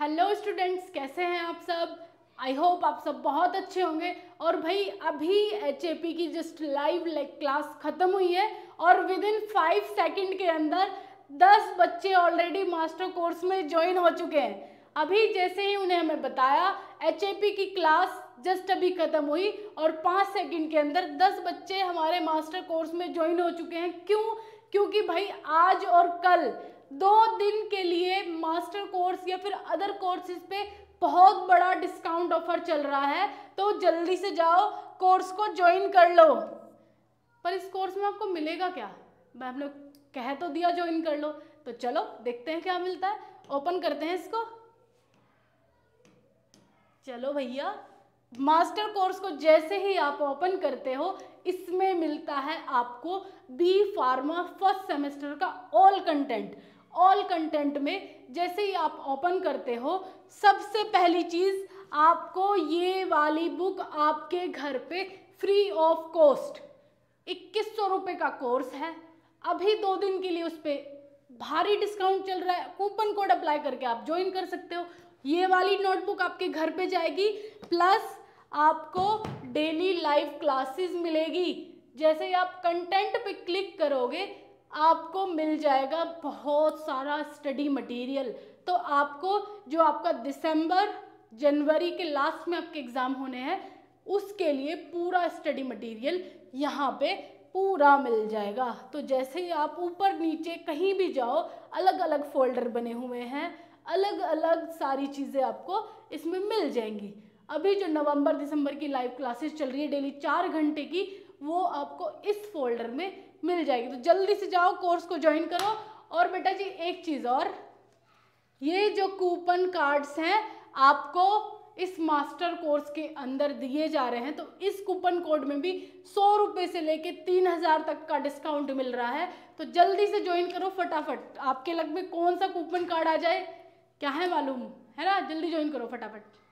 hello students कैसे हैं आप सब आई होप आप सब बहुत अच्छे होंगे और भाई अभी एच की जस्ट लाइव क्लास ख़त्म हुई है और विद इन फाइव सेकेंड के अंदर दस बच्चे ऑलरेडी मास्टर कोर्स में ज्वाइन हो चुके हैं अभी जैसे ही उन्हें हमें बताया एच की क्लास जस्ट अभी ख़त्म हुई और पांच सेकंड के अंदर दस बच्चे हमारे मास्टर कोर्स में ज्वाइन हो चुके हैं क्यों क्योंकि भाई आज और कल दो दिन के लिए मास्टर कोर्स या फिर अदर कोर्सेज पे बहुत बड़ा डिस्काउंट ऑफर चल रहा है तो जल्दी से जाओ कोर्स को ज्वाइन कर लो पर इस कोर्स में आपको मिलेगा क्या मैं लोग कह तो दिया ज्वाइन कर लो तो चलो देखते हैं क्या मिलता है ओपन करते हैं इसको चलो भैया मास्टर कोर्स को जैसे ही आप ओपन करते हो इसमें मिलता है आपको बी फार्मा फर्स्ट सेमेस्टर का ऑल कंटेंट ऑल कंटेंट में जैसे ही आप ओपन करते हो सबसे पहली चीज़ आपको ये वाली बुक आपके घर पे फ्री ऑफ कॉस्ट इक्कीस सौ रुपए का कोर्स है अभी दो दिन के लिए उस पर भारी डिस्काउंट चल रहा है कूपन कोड अप्लाई करके आप ज्वाइन कर सकते हो ये वाली नोटबुक आपके घर पे जाएगी प्लस आपको डेली लाइव क्लासेस मिलेगी जैसे आप कंटेंट पे क्लिक करोगे आपको मिल जाएगा बहुत सारा स्टडी मटेरियल तो आपको जो आपका दिसंबर जनवरी के लास्ट में आपके एग्ज़ाम होने हैं उसके लिए पूरा स्टडी मटेरियल यहाँ पे पूरा मिल जाएगा तो जैसे ही आप ऊपर नीचे कहीं भी जाओ अलग अलग फ़ोल्डर बने हुए हैं अलग अलग सारी चीज़ें आपको इसमें मिल जाएंगी अभी जो नवंबर दिसंबर की लाइव क्लासेस चल रही है डेली चार घंटे की वो आपको इस फोल्डर में मिल जाएगी तो जल्दी से जाओ कोर्स को ज्वाइन करो और बेटा जी एक चीज़ और ये जो कूपन कार्ड्स हैं आपको इस मास्टर कोर्स के अंदर दिए जा रहे हैं तो इस कूपन कोड में भी सौ रुपये से लेके तीन हज़ार तक का डिस्काउंट मिल रहा है तो जल्दी से ज्वाइन करो फटाफट आपके लग में कौन सा कूपन कार्ड आ जाए क्या है मालूम है ना जल्दी ज्वाइन करो फटाफट